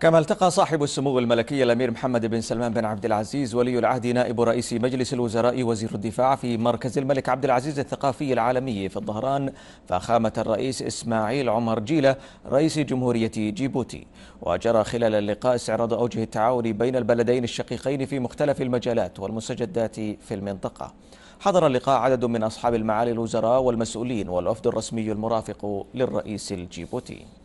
كما التقى صاحب السمو الملكي الامير محمد بن سلمان بن عبد العزيز ولي العهد نائب رئيس مجلس الوزراء وزير الدفاع في مركز الملك عبد العزيز الثقافي العالمي في الظهران فخامه الرئيس اسماعيل عمر جيله رئيس جمهوريه جيبوتي وجرى خلال اللقاء استعراض اوجه التعاون بين البلدين الشقيقين في مختلف المجالات والمستجدات في المنطقه. حضر اللقاء عدد من اصحاب المعالي الوزراء والمسؤولين والوفد الرسمي المرافق للرئيس الجيبوتي.